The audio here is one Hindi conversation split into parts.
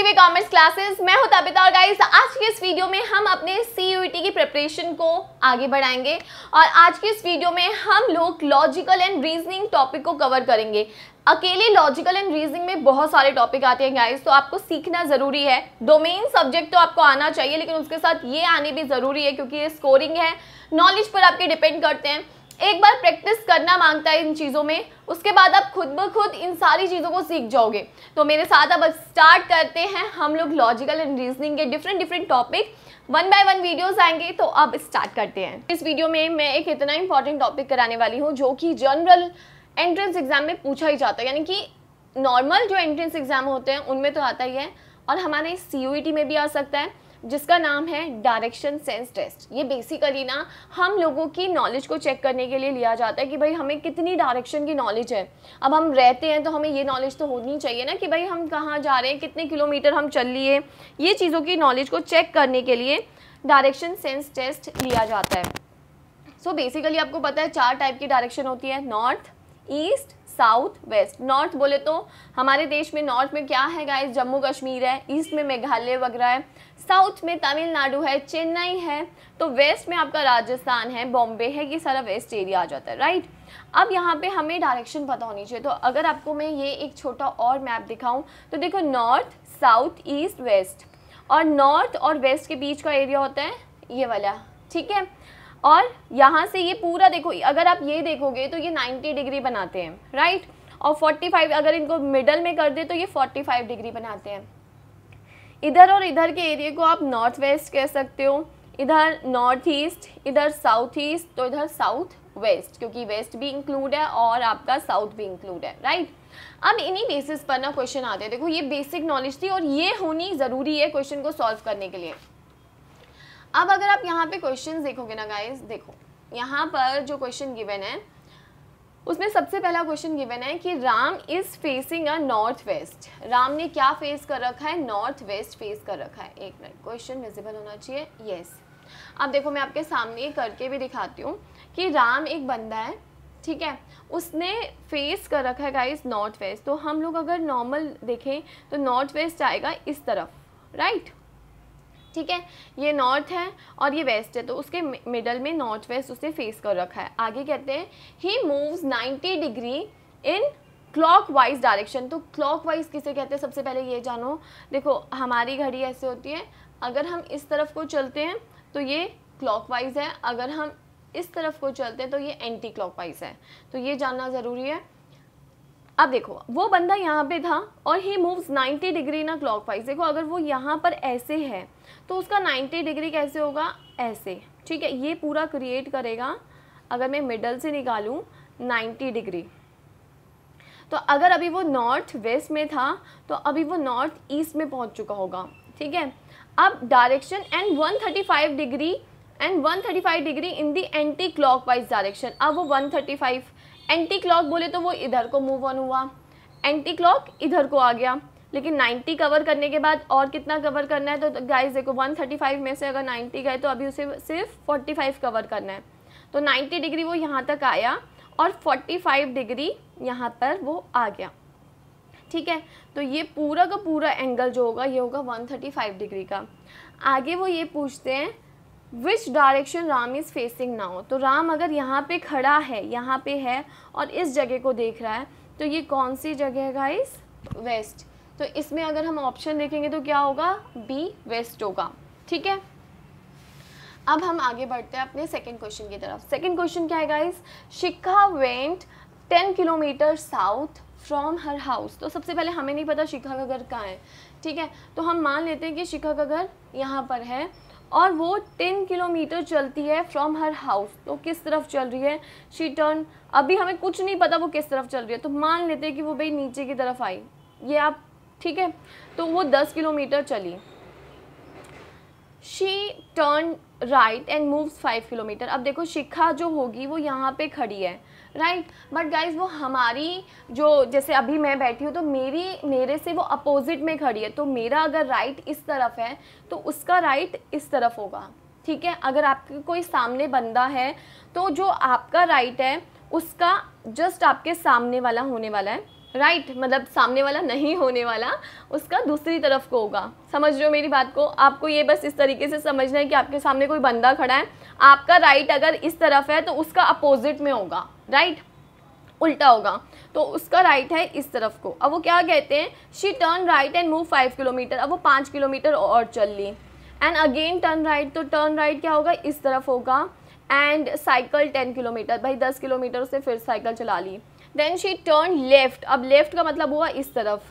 एनसीवी कॉमर्स क्लासेस मैं हूं तबिता और गाइस आज के इस वीडियो में हम अपने सीयूईटी e की प्रिपरेशन को आगे बढ़ाएंगे और आज के इस वीडियो में हम लोग लॉजिकल एंड रीजनिंग टॉपिक को कवर करेंगे अकेले लॉजिकल एंड रीजनिंग में बहुत सारे टॉपिक आते हैं गाइस तो आपको सीखना ज़रूरी है डोमेन सब्जेक्ट तो आपको आना चाहिए लेकिन उसके साथ ये आने भी ज़रूरी है क्योंकि ये स्कोरिंग है नॉलेज पर आपके डिपेंड करते हैं एक बार प्रैक्टिस करना मांगता है इन चीज़ों में उसके बाद आप खुद ब खुद इन सारी चीज़ों को सीख जाओगे तो मेरे साथ अब स्टार्ट करते हैं हम लोग लॉजिकल एंड रीजनिंग के different different topic one by one videos आएंगे तो अब स्टार्ट करते हैं इस वीडियो में मैं एक इतना इंपॉर्टेंट टॉपिक कराने वाली हूँ जो कि जनरल एंट्रेंस एग्ज़ाम में पूछा ही जाता है यानी कि नॉर्मल जो एंट्रेंस एग्ज़ाम होते हैं उनमें तो आता ही है और हमारे सी e में भी आ सकता है जिसका नाम है डायरेक्शन सेंस टेस्ट ये बेसिकली ना हम लोगों की नॉलेज को चेक करने के लिए लिया जाता है कि भाई हमें कितनी डायरेक्शन की नॉलेज है अब हम रहते हैं तो हमें ये नॉलेज तो होनी चाहिए ना कि भाई हम कहाँ जा रहे हैं कितने किलोमीटर हम चल लिए ये चीज़ों की नॉलेज को चेक करने के लिए डायरेक्शन सेंस टेस्ट लिया जाता है सो so बेसिकली आपको पता है चार टाइप की डायरेक्शन होती है north east south west north बोले तो हमारे देश में नॉर्थ में क्या है गाइस जम्मू कश्मीर है ईस्ट में मेघालय वगैरह है साउथ में तमिलनाडु है चेन्नई है तो वेस्ट में आपका राजस्थान है बॉम्बे है ये सारा वेस्ट एरिया आ जाता है राइट अब यहाँ पे हमें डायरेक्शन पता होनी चाहिए तो अगर आपको मैं ये एक छोटा और मैप दिखाऊं तो देखो नॉर्थ साउथ ईस्ट वेस्ट और नॉर्थ और वेस्ट के बीच का एरिया होता है ये वाला ठीक है और यहाँ से ये पूरा देखो अगर आप ये देखोगे तो ये नाइन्टी डिग्री बनाते हैं राइट और 45 अगर इनको मिडल में कर दे तो ये 45 डिग्री बनाते हैं इधर और इधर के एरिया को आप नॉर्थ वेस्ट कह सकते हो इधर नॉर्थ ईस्ट इधर साउथ ईस्ट तो इधर साउथ वेस्ट क्योंकि वेस्ट भी इंक्लूड है और आपका साउथ भी इंक्लूड है राइट अब इन्हीं बेसिस पर ना क्वेश्चन आते हैं देखो ये बेसिक नॉलेज थी और ये होनी ज़रूरी है क्वेश्चन को सॉल्व करने के लिए अब अगर आप यहाँ पे क्वेश्चन देखोगे ना गाइज देखो यहाँ पर जो क्वेश्चन गिवन है उसमें सबसे पहला क्वेश्चन गिवन है कि Ram is facing a north west Ram ने क्या फेस कर रखा है नॉर्थ वेस्ट फेस कर रखा है एक मिनट क्वेश्चन विजिबल होना चाहिए यस अब देखो मैं आपके सामने करके भी दिखाती हूँ कि राम एक बंदा है ठीक है उसने फेस कर रखा है गाइस नॉर्थ वेस्ट तो हम लोग अगर नॉर्मल देखें तो नॉर्थ वेस्ट आएगा इस तरफ राइट ठीक है ये नॉर्थ है और ये वेस्ट है तो उसके मिडल में नॉर्थ वेस्ट उसने फेस कर रखा है आगे कहते हैं he moves 90 degree in clockwise direction तो क्लॉक वाइज किसे कहते हैं सबसे पहले ये जानो देखो हमारी घड़ी ऐसे होती है अगर हम इस तरफ को चलते हैं तो ये क्लॉक वाइज है अगर हम इस तरफ को चलते हैं तो ये एंटी क्लॉक वाइज है तो ये जानना ज़रूरी है अब देखो वो बंदा यहाँ पे था और ही मूव्स 90 डिग्री ना क्लॉक वाइज देखो अगर वो यहाँ पर ऐसे है तो उसका 90 डिग्री कैसे होगा ऐसे ठीक है ये पूरा क्रिएट करेगा अगर मैं मिडल से निकालूँ 90 डिग्री तो अगर अभी वो नॉर्थ वेस्ट में था तो अभी वो नॉर्थ ईस्ट में पहुँच चुका होगा ठीक है अब direction and 135 degree and 135 degree in the anti clockwise direction अब वो 135 एंटी क्लॉक बोले तो वो इधर को मूव ऑन हुआ एंटी क्लॉक इधर को आ गया लेकिन 90 कवर करने के बाद और कितना कवर करना है तो गाइस देखो 135 में से अगर 90 गए तो अभी उसे सिर्फ 45 कवर करना है तो 90 डिग्री वो यहाँ तक आया और 45 डिग्री यहाँ पर वो आ गया ठीक है तो ये पूरा का पूरा एंगल जो होगा ये होगा 135 डिग्री का आगे वो ये पूछते हैं which direction Ram is facing now तो राम अगर यहाँ पे खड़ा है यहाँ पे है और इस जगह को देख रहा है तो ये कौन सी जगह है गाइस वेस्ट तो इसमें अगर हम ऑप्शन देखेंगे तो क्या होगा बी वेस्ट होगा ठीक है अब हम आगे बढ़ते हैं अपने सेकेंड क्वेश्चन की तरफ सेकेंड क्वेश्चन क्या है guys Shikha went ten kilometre south from her house तो सबसे पहले हमें नहीं पता शिखा का घर कहाँ है ठीक है तो हम मान लेते हैं कि शिखा का घर यहाँ पर है और वो टेन किलोमीटर चलती है फ्रॉम हर हाउस तो किस तरफ चल रही है शी टर्न अभी हमें कुछ नहीं पता वो किस तरफ चल रही है तो मान लेते हैं कि वो भाई नीचे की तरफ आई ये आप ठीक है तो वो दस किलोमीटर चली she turn right and moves five kilometre अब देखो शिखा जो होगी वो यहाँ पे खड़ी है राइट बट गाइज वो हमारी जो जैसे अभी मैं बैठी हूँ तो मेरी मेरे से वो अपोजिट में खड़ी है तो मेरा अगर राइट इस तरफ है तो उसका राइट इस तरफ होगा ठीक है अगर आपके कोई सामने बंदा है तो जो आपका राइट है उसका जस्ट आपके सामने वाला होने वाला है राइट right, मतलब सामने वाला नहीं होने वाला उसका दूसरी तरफ को होगा समझ रहे हो मेरी बात को आपको ये बस इस तरीके से समझना है कि आपके सामने कोई बंदा खड़ा है आपका राइट अगर इस तरफ है तो उसका अपोजिट में होगा राइट उल्टा होगा तो उसका राइट है इस तरफ को अब वो क्या कहते हैं she turn right and move five kilometre अब वो पाँच किलोमीटर और चल ली एंड अगेन टर्न राइट तो टर्न राइट क्या होगा इस तरफ होगा एंड साइकिल टेन किलोमीटर भाई दस किलोमीटर से फिर साइकिल चला ली देन शी टर्न लेफ़्ट अब लेफ़्ट का मतलब हुआ इस तरफ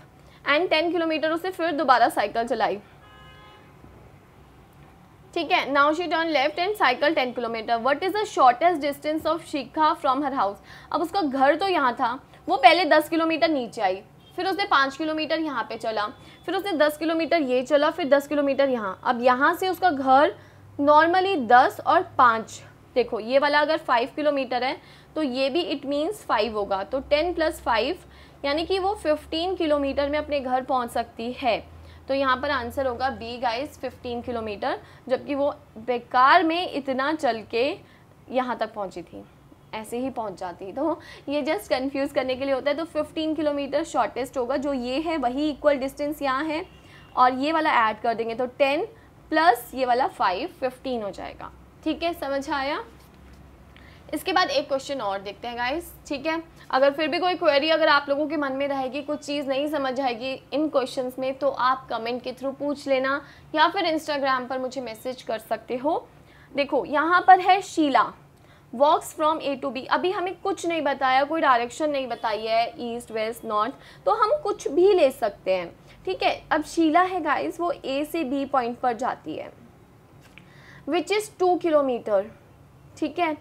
एंड टेन किलोमीटर से फिर दोबारा साइकिल चलाई ठीक है now she turn left and cycle ten kilometre what is the shortest distance of Shikha from her house अब उसका घर तो यहाँ था वो पहले दस किलोमीटर नीचे आई फिर उसने पाँच किलोमीटर यहाँ पे चला फिर उसने दस किलोमीटर ये चला फिर दस किलोमीटर यहाँ अब यहाँ से उसका घर नॉर्मली दस और पाँच देखो ये वाला अगर फाइव किलोमीटर है तो ये भी इट मीन्स फाइव होगा तो टेन प्लस फाइव यानी कि वो फिफ्टीन किलोमीटर में अपने घर पहुँच सकती है तो यहाँ पर आंसर होगा बी गाइस 15 किलोमीटर जबकि वो बेकार में इतना चल के यहाँ तक पहुँची थी ऐसे ही पहुँच जाती तो ये जस्ट कन्फ्यूज़ करने के लिए होता है तो 15 किलोमीटर शॉर्टेस्ट होगा जो ये है वही इक्वल डिस्टेंस यहाँ है और ये वाला ऐड कर देंगे तो टेन प्लस ये वाला फ़ाइव फिफ्टीन हो जाएगा ठीक है समझ आया इसके बाद एक क्वेश्चन और देखते हैं गाइस ठीक है अगर फिर भी कोई क्वेरी अगर आप लोगों के मन में रहेगी कुछ चीज़ नहीं समझ आएगी इन क्वेश्चंस में तो आप कमेंट के थ्रू पूछ लेना या फिर इंस्टाग्राम पर मुझे मैसेज कर सकते हो देखो यहाँ पर है Sheela walks from A to B अभी हमें कुछ नहीं बताया कोई डायरेक्शन नहीं बताई है ईस्ट वेस्ट नॉर्थ तो हम कुछ भी ले सकते हैं ठीक है अब शीला है गाइज वो ए से बी पॉइंट पर जाती है विच इज़ टू किलोमीटर ठीक है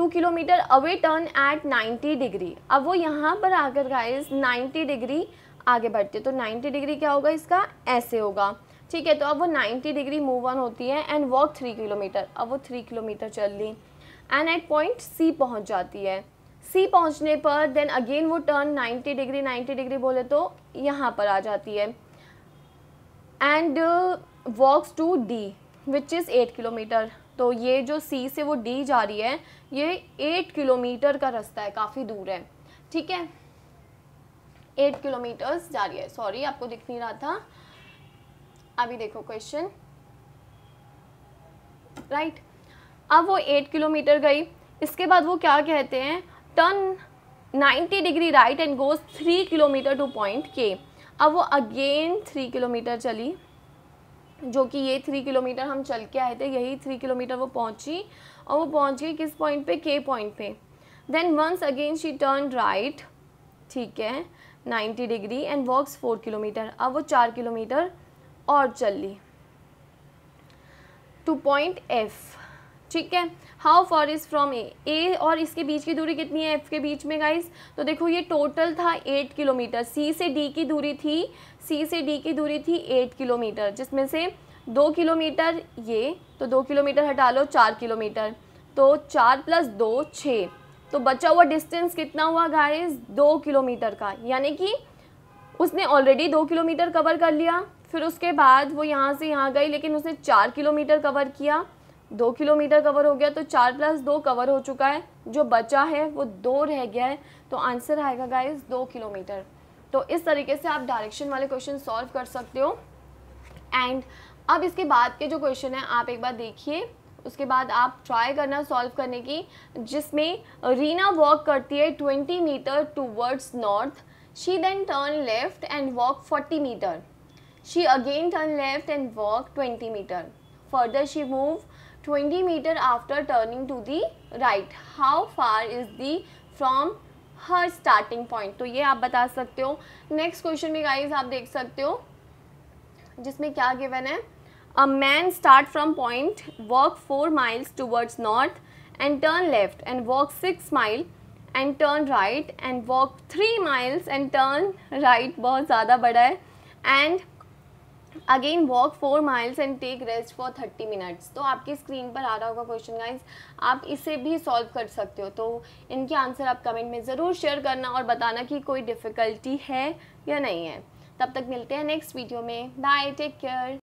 two kilometre away turn at 90 degree अब वो यहाँ पर आकर गाइस 90 डिग्री आगे बढ़ती है तो 90 डिग्री क्या होगा इसका ऐसे होगा ठीक है तो अब वो 90 डिग्री मूव ऑन होती है एंड वॉक थ्री किलोमीटर अब वो थ्री किलोमीटर चल ली एंड एट पॉइंट सी पहुँच जाती है सी पहुँचने पर देन अगेन वो turn ninety degree ninety degree बोले तो यहाँ पर आ जाती है and walks to D which is eight kilometre तो ये जो सी से वो डी जा रही है ये एट किलोमीटर का रास्ता है काफ़ी दूर है ठीक है एट किलोमीटर्स जा रही है सॉरी आपको दिख नहीं रहा था अभी देखो क्वेश्चन राइट अब वो एट किलोमीटर गई इसके बाद वो क्या कहते हैं turn 90 degree right and goes three kilometre to point के अब वो अगेन थ्री किलोमीटर चली जो कि ये थ्री किलोमीटर हम चल के आए थे यही थ्री किलोमीटर वो पहुंची और वो पहुंच गई किस पॉइंट पे के पॉइंट पे then once again she turn right ठीक है ninety degree and walks four kilometre अब वो चार किलोमीटर और चल ली टू पॉइंट एफ़ ठीक है how far is from A A और इसके बीच की दूरी कितनी है एफ के बीच में गाइज तो देखो ये टोटल था एट किलोमीटर सी से डी की दूरी थी सी से डी की दूरी थी एट किलोमीटर जिसमें से दो किलोमीटर ये तो दो किलोमीटर हटा लो चार किलोमीटर तो चार प्लस दो छः तो बचा हुआ डिस्टेंस कितना हुआ गाइज़ दो किलोमीटर का यानी कि उसने ऑलरेडी दो किलोमीटर कवर कर लिया फिर उसके बाद वो यहाँ से यहाँ गई लेकिन उसने चार किलोमीटर कवर किया दो किलोमीटर कवर हो गया तो चार प्लस दो कवर हो चुका है जो बचा है वो दो रह गया है तो आंसर आएगा गाइस दो किलोमीटर तो इस तरीके से आप डायरेक्शन वाले क्वेश्चन सॉल्व कर सकते हो एंड अब इसके बाद के जो क्वेश्चन है आप एक बार देखिए उसके बाद आप ट्राई करना सॉल्व करने की जिसमें रीना वॉक करती है twenty metre towards north she then turn left and walk forty metre she again turn left and walk twenty metre further she move 20 meter after turning to the right how far is the from her starting point तो ये आप बता सकते हो next question में guys आप देख सकते हो जिसमें क्या given है a man start from point walk 4 miles towards north and turn left and walk 6 mile and turn right and walk 3 miles and turn right बहुत ज़्यादा बड़ा है and again walk four miles and take rest for thirty minutes तो आपकी स्क्रीन पर आ रहा होगा क्वेश्चन गाइज आप इसे भी सॉल्व कर सकते हो तो इनके आंसर आप कमेंट में ज़रूर शेयर करना और बताना कि कोई डिफ़िकल्टी है या नहीं है तब तक मिलते हैं नेक्स्ट वीडियो में बाय टेक केयर